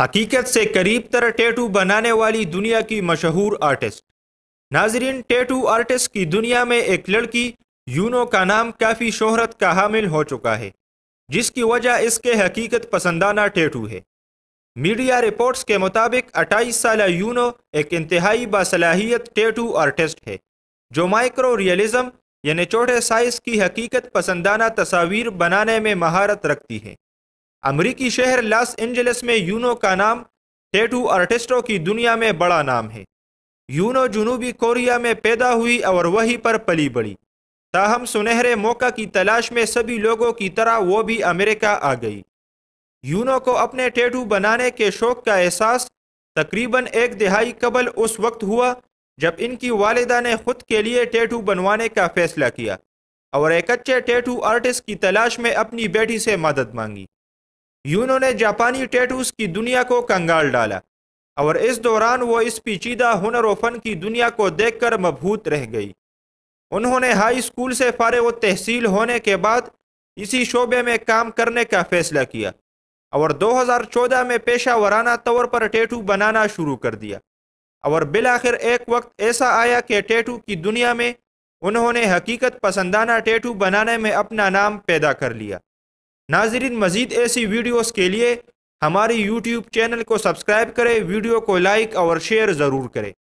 हकीकत से करीब तर टेटू बनाने वाली दुनिया की मशहूर आर्टिस्ट नाजरीन टेटू आर्टिस्ट की दुनिया में एक लड़की यूनो का नाम काफ़ी शोहरत का हामिल हो चुका है जिसकी वजह इसके हकीकत पसंदाना टेटू है मीडिया रिपोर्ट्स के मुताबिक अट्ठाईस साल यूनो एक इंतहाई बासलाहियत टेटू आर्टिस्ट है जो माइक्रो रियलिज़म यानी छोटे साइज़ की हकीकत पसंदाना तस्वीर बनाने में महारत रखती है अमरीकी शहर लॉस एंजल्स में यूनो का नाम टेटू आर्टिस्टों की दुनिया में बड़ा नाम है यूनो जुनूबी कोरिया में पैदा हुई और वहीं पर पली बड़ी ताहम सुनहरे मौका की तलाश में सभी लोगों की तरह वो भी अमेरिका आ गई यूनो को अपने टेटू बनाने के शौक का एहसास तकरीबन एक दिहाई कबल उस वक्त हुआ जब इनकी वालदा ने खुद के लिए टेटू बनवाने का फैसला किया और एक अच्छे टेटू आर्टिस्ट की तलाश में अपनी बेटी से मदद मांगी यूनो ने जापानी टैटूस की दुनिया को कंगाल डाला और इस दौरान वो इस पेचीदा हुनर और फन की दुनिया को देखकर मबहूत रह गई उन्होंने हाई स्कूल से व तहसील होने के बाद इसी शोबे में काम करने का फ़ैसला किया और 2014 में पेशा वराना तौर पर टैटू बनाना शुरू कर दिया और बिलाखिर एक वक्त ऐसा आया कि टैटू की दुनिया में उन्होंने हकीकत पसंदाना टैटू बनाने में अपना नाम पैदा कर लिया नाजरीन मज़ीद ऐसी वीडियोस के लिए हमारी यूट्यूब चैनल को सब्सक्राइब करें वीडियो को लाइक और शेयर ज़रूर करें